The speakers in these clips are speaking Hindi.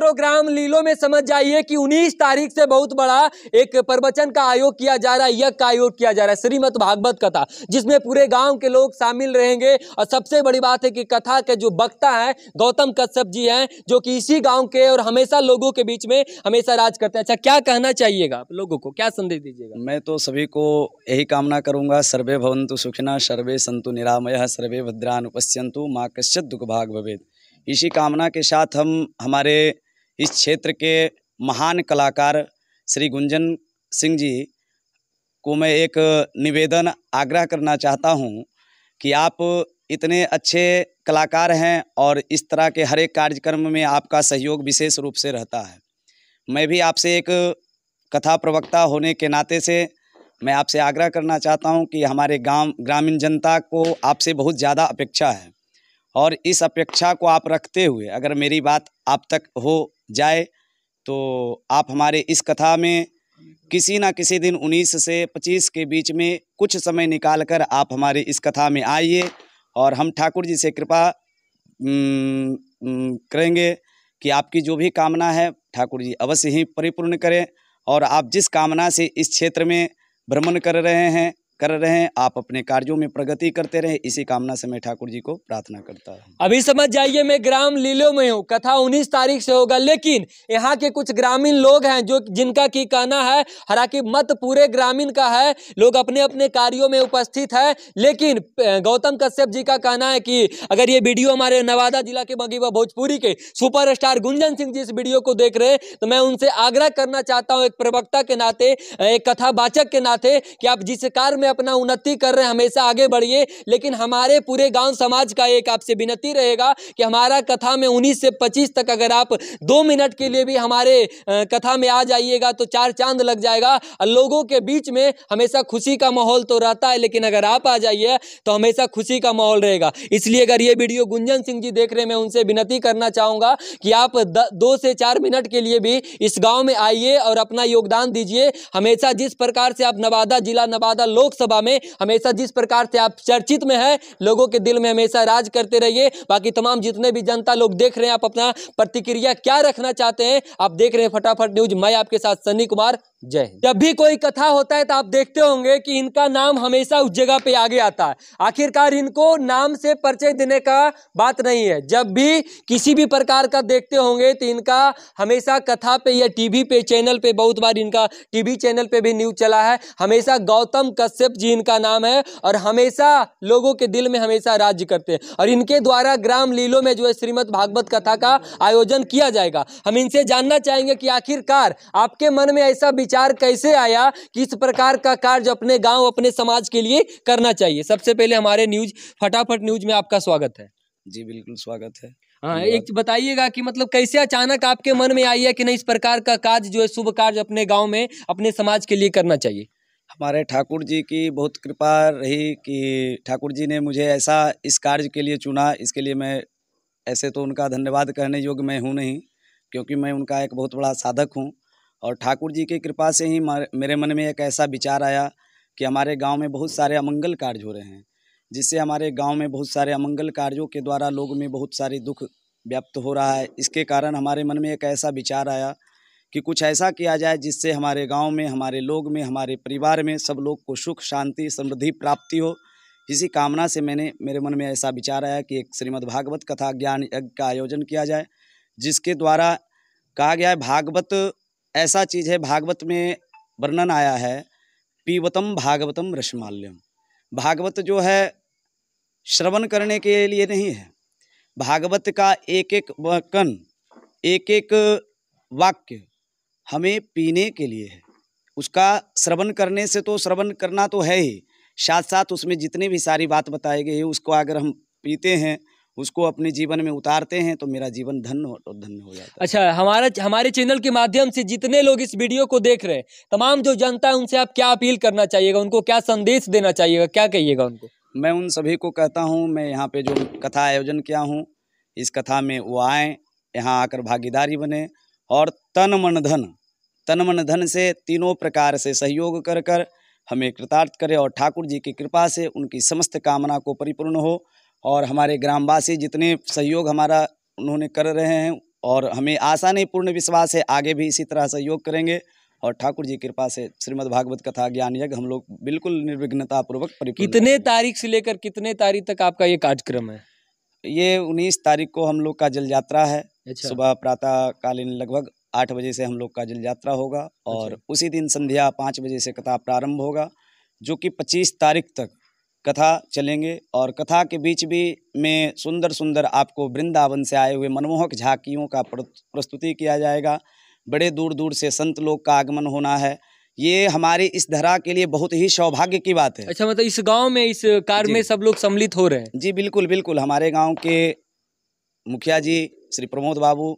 माइक्रोग्राम लीलो में समझ जाइए कि 19 तारीख से बहुत बड़ा एक प्रवचन का आयोग किया जा रहा है यज्ञ का आयोग किया जा रहा है श्रीमद भागवत कथा जिसमें पूरे गांव के लोग शामिल रहेंगे और सबसे बड़ी बात है कि कथा के जो वक्ता हैं गौतम कश्यप जी हैं जो कि इसी गाँव के और हमेशा लोगों के बीच में हमेशा राज करते हैं अच्छा क्या कहना चाहिएगा आप लोगों को क्या संदेश दीजिएगा मैं तो सभी को यही कामना करूंगा सर्वे भवंतु सुखिना सर्वे संतु निरामय सर्वे भद्रान उपस्यंतु माँ कश्यप दुख भाग भवेद इसी कामना के साथ हम हमारे इस क्षेत्र के महान कलाकार श्री गुंजन सिंह जी को मैं एक निवेदन आग्रह करना चाहता हूँ कि आप इतने अच्छे कलाकार हैं और इस तरह के हर एक कार्यक्रम में आपका सहयोग विशेष रूप से रहता है मैं भी आपसे एक कथा प्रवक्ता होने के नाते से मैं आपसे आग्रह करना चाहता हूं कि हमारे गांव ग्रामीण जनता को आपसे बहुत ज़्यादा अपेक्षा है और इस अपेक्षा को आप रखते हुए अगर मेरी बात आप तक हो जाए तो आप हमारे इस कथा में किसी ना किसी दिन 19 से 25 के बीच में कुछ समय निकाल कर आप हमारे इस कथा में आइए और हम ठाकुर जी से कृपा करेंगे कि आपकी जो भी कामना है ठाकुर जी अवश्य ही परिपूर्ण करें और आप जिस कामना से इस क्षेत्र में भ्रमण कर रहे हैं कर रहे हैं आप अपने कार्यों में प्रगति करते रहे इसी कामना से मैं ठाकुर जी को प्रार्थना करता हूँ अभी समझ जाइए मैं ग्राम लीलो में हूँ कथा उन्नीस तारीख से होगा लेकिन यहाँ के कुछ ग्रामीण लोग हैं जो जिनका की कहना है हालांकि मत पूरे ग्रामीण का है लोग अपने अपने कार्यो में उपस्थित है लेकिन गौतम कश्यप जी का कहना है की अगर ये वीडियो हमारे नवादा जिला के बगीवा भोजपुरी के सुपरस्टार गुंजन सिंह जी इस वीडियो को देख रहे तो मैं उनसे आग्रह करना चाहता हूँ एक प्रवक्ता के नाते एक कथावाचक के नाते कि आप जिस कार्य में अपना उन्नति कर रहे हैं हमेशा आगे बढ़िए लेकिन हमारे पूरे गांव समाज का एक आपसे विनती रहेगा कि हमारा कथा में उन्नीस से पच्चीस तक अगर आप दो मिनट के लिए भी हमारे कथा में आ जाइएगा तो चार चांद लग जाएगा और लोगों के बीच में हमेशा खुशी का माहौल तो रहता है लेकिन अगर आप आ जाइए तो हमेशा खुशी का माहौल रहेगा इसलिए अगर ये वीडियो गुंजन सिंह जी देख रहे हैं मैं उनसे विनती करना चाहूँगा कि आप द, दो से चार मिनट के लिए भी इस गांव में आइए और अपना योगदान दीजिए हमेशा जिस प्रकार से आप नवादा जिला नवादा लोक लोकसभा में हमेशा जिस प्रकार से आप चर्चित में हैं लोगों के दिल में हमेशा राज करते रहिए बाकी तमाम जितने भी जनता लोग देख रहे हैं आप अपना प्रतिक्रिया क्या रखना चाहते हैं आप देख रहे हैं फटाफट न्यूज मैं आपके साथ सनी कुमार जय जब भी कोई कथा होता है तो आप देखते होंगे कि इनका नाम हमेशा उस जगह पे आगे आता है आखिरकार इनको नाम से परिचय देने का बात नहीं है जब भी किसी भी प्रकार का देखते होंगे तो इनका हमेशा कथा पे या टीवी पे चैनल पे बहुत बार इनका टीवी चैनल पे भी न्यूज चला है हमेशा गौतम कश्यप जी इनका नाम है और हमेशा लोगों के दिल में हमेशा राज्य करते हैं और इनके द्वारा ग्राम लीलों में जो है श्रीमद भागवत कथा का आयोजन किया जाएगा हम इनसे जानना चाहेंगे कि आखिरकार आपके मन में ऐसा विचार कैसे आया कि इस प्रकार का कार्य अपने गांव अपने समाज के लिए करना चाहिए सबसे पहले हमारे न्यूज फटाफट न्यूज में आपका स्वागत है जी बिल्कुल स्वागत है हाँ एक बताइएगा कि मतलब कैसे अचानक आपके मन में आई है कि नहीं इस प्रकार का कार्य जो है शुभ कार्य अपने गाँव में अपने समाज के लिए करना चाहिए हमारे ठाकुर जी की बहुत कृपा रही कि ठाकुर जी ने मुझे ऐसा इस कार्य के लिए चुना इसके लिए मैं ऐसे तो उनका धन्यवाद करने योग्य मैं हूँ नहीं क्योंकि मैं उनका एक बहुत बड़ा साधक हूँ और ठाकुर जी की कृपा से ही मेरे मन में एक ऐसा विचार आया कि हमारे गांव में बहुत सारे अमंगल कार्य हो रहे हैं जिससे हमारे गांव में बहुत सारे अमंगल कार्यों के द्वारा लोगों में बहुत सारे दुख व्याप्त हो रहा है इसके कारण हमारे मन में एक ऐसा विचार आया कि कुछ ऐसा किया जाए जिससे हमारे गांव में हमारे लोग में हमारे परिवार में सब लोग को सुख शांति समृद्धि प्राप्ति हो इसी कामना से मैंने मेरे मन में ऐसा विचार आया कि एक श्रीमद् भागवत कथा ज्ञान यज्ञ का आयोजन किया जाए जिसके द्वारा कहा गया है भागवत ऐसा चीज़ है भागवत में वर्णन आया है पीवतम भागवतम रसमाल्यम भागवत जो है श्रवण करने के लिए नहीं है भागवत का एक एक वकन एक एक वाक्य हमें पीने के लिए है उसका श्रवण करने से तो श्रवण करना तो है ही साथ साथ उसमें जितनी भी सारी बात बताई गई है उसको अगर हम पीते हैं उसको अपने जीवन में उतारते हैं तो मेरा जीवन धन्य तो धन्य हो जाता है अच्छा हमारा हमारे चैनल के माध्यम से जितने लोग इस वीडियो को देख रहे हैं तमाम जो जनता है उनसे आप क्या अपील करना चाहिएगा उनको क्या संदेश देना चाहिएगा क्या कहिएगा उनको मैं उन सभी को कहता हूँ मैं यहाँ पे जो कथा आयोजन किया हूँ इस कथा में वो आए यहाँ आकर भागीदारी बने और तन मन धन तन मन धन से तीनों प्रकार से सहयोग कर कर हमें कृतार्थ करें और ठाकुर जी की कृपा से उनकी समस्त कामना को परिपूर्ण हो और हमारे ग्रामवासी जितने सहयोग हमारा उन्होंने कर रहे हैं और हमें आशा नहीं पूर्ण विश्वास है आगे भी इसी तरह सहयोग करेंगे और ठाकुर जी कृपा से श्रीमद् भागवत कथा ज्ञान यज्ञ हम लोग बिल्कुल निर्विघ्नता पूर्वक कितने तारीख से लेकर कितने तारीख तक आपका ये कार्यक्रम है ये उन्नीस तारीख को हम लोग का जल यात्रा है अच्छा। सुबह प्रातःकालीन लगभग आठ बजे से हम लोग का जल यात्रा होगा और अच्छा। उसी दिन संध्या पाँच बजे से कथा प्रारंभ होगा जो कि पच्चीस तारीख तक कथा चलेंगे और कथा के बीच भी में सुंदर सुंदर आपको वृंदावन से आए हुए मनमोहक झांकियों का प्रस्तुति किया जाएगा बड़े दूर दूर से संत लोग का आगमन होना है ये हमारी इस धरा के लिए बहुत ही सौभाग्य की बात है अच्छा मतलब इस गांव में इस कार्य में सब लोग सम्मिलित हो रहे हैं जी बिल्कुल बिल्कुल हमारे गांव के मुखिया जी श्री प्रमोद बाबू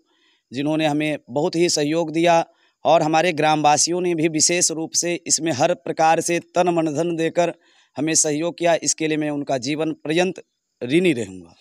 जिन्होंने हमें बहुत ही सहयोग दिया और हमारे ग्रामवासियों ने भी विशेष रूप से इसमें हर प्रकार से तन मन धन देकर हमें सहयोग किया इसके लिए मैं उनका जीवन पर्यंत ऋणी रहूँगा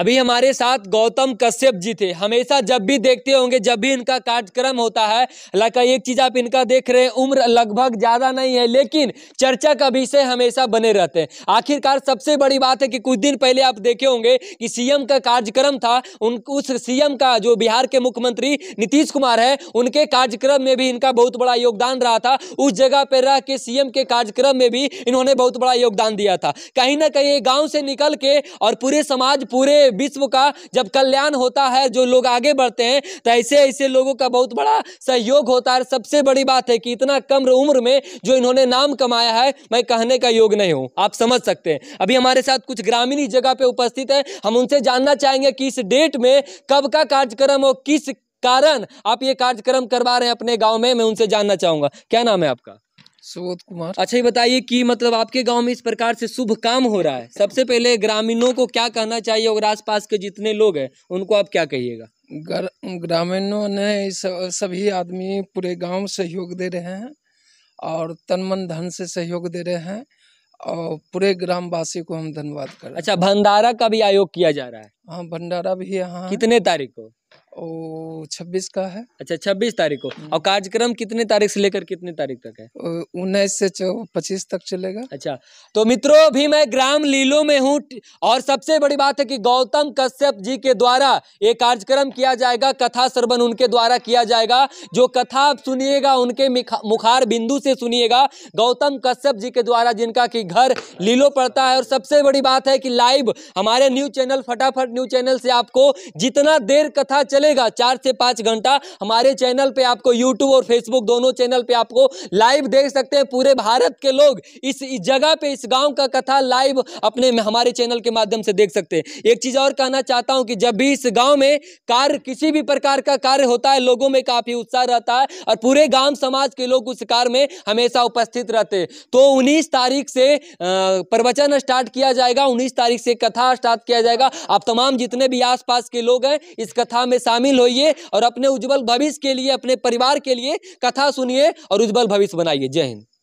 अभी हमारे साथ गौतम कश्यप जी थे हमेशा जब भी देखते होंगे जब भी इनका कार्यक्रम होता है लगा एक चीज़ आप इनका देख रहे हैं उम्र लगभग ज़्यादा नहीं है लेकिन चर्चा का विषय हमेशा बने रहते हैं आखिरकार सबसे बड़ी बात है कि कुछ दिन पहले आप देखे होंगे कि सीएम का कार्यक्रम था उन उस सीएम का जो बिहार के मुख्यमंत्री नीतीश कुमार है उनके कार्यक्रम में भी इनका बहुत बड़ा योगदान रहा था उस जगह पर रह के सीएम के कार्यक्रम में भी इन्होंने बहुत बड़ा योगदान दिया था कहीं ना कहीं गाँव से निकल के और पूरे समाज पूरे विश्व का जब कल्याण होता है जो लोग आगे बढ़ते हैं तो ऐसे ऐसे लोगों का बहुत बड़ा सहयोग होता है सबसे बड़ी बात है कि इतना कम उम्र में जो इन्होंने नाम कमाया है मैं कहने का योग नहीं हूँ आप समझ सकते हैं अभी हमारे साथ कुछ ग्रामीण जगह पे उपस्थित है हम उनसे जानना चाहेंगे कि इस डेट में कब का कार्यक्रम और किस कारण आप ये कार्यक्रम करवा रहे हैं अपने गांव में मैं उनसे जानना चाहूंगा क्या नाम है आपका सुबोध कुमार अच्छा ये बताइए कि मतलब आपके गांव में इस प्रकार से शुभ काम हो रहा है सबसे पहले ग्रामीणों को क्या कहना चाहिए और आसपास के जितने लोग हैं उनको आप क्या कहिएगा ग्रामीणों ने सभी आदमी पूरे गांव सहयोग दे रहे हैं और तन मन धन से सहयोग दे रहे हैं और पूरे ग्रामवासी को हम धन्यवाद कर अच्छा भंडारा का भी आयोग किया जा रहा है हाँ भंडारा भी यहाँ कितने तारीख को छब्बीस का है अच्छा छब्बीस तारीख को और हम्म। कार्यक्रम कितने तारीख से लेकर कितने तारीख तक है उन्नीस से पच्चीस तक चलेगा अच्छा तो मित्रों भी मैं ग्राम लीलो में हूँ और सबसे बड़ी बात है कि गौतम कश्यप जी के द्वारा ये कार्यक्रम किया जाएगा कथा श्रवण उनके द्वारा किया जाएगा जो कथा आप सुनिएगा उनके मुखार बिंदु से सुनिएगा गौतम कश्यप जी के द्वारा जिनका की घर लीलो पड़ता है और सबसे बड़ी बात है कि लाइव हमारे news channel Fatafat news channel से आपको जितना देर कथा चले चलेगा चार से पांच घंटा हमारे चैनल पे आपको यूट्यूब और फेसबुक दोनों चैनल पे आपको लाइव देख सकते हैं पूरे भारत के लोग इस, जगह पे इस गांव का कथा लाइव अपने हमारे चैनल के माध्यम से देख सकते हैं एक चीज़ और कहना चाहता हूं कि जब भी इस गांव में कार्य किसी भी प्रकार का कार्य होता है लोगों में काफ़ी उत्साह रहता है और पूरे गांव समाज के लोग उस कार्य में हमेशा उपस्थित रहते हैं तो उन्नीस तारीख से प्रवचन स्टार्ट किया जाएगा उन्नीस तारीख से कथा स्टार्ट किया जाएगा आप तमाम जितने भी आस के लोग हैं इस कथा में शामिल होइए और अपने उज्जवल भविष्य के लिए अपने परिवार के लिए कथा सुनिए और उज्जवल भविष्य बनाइए जय हिंद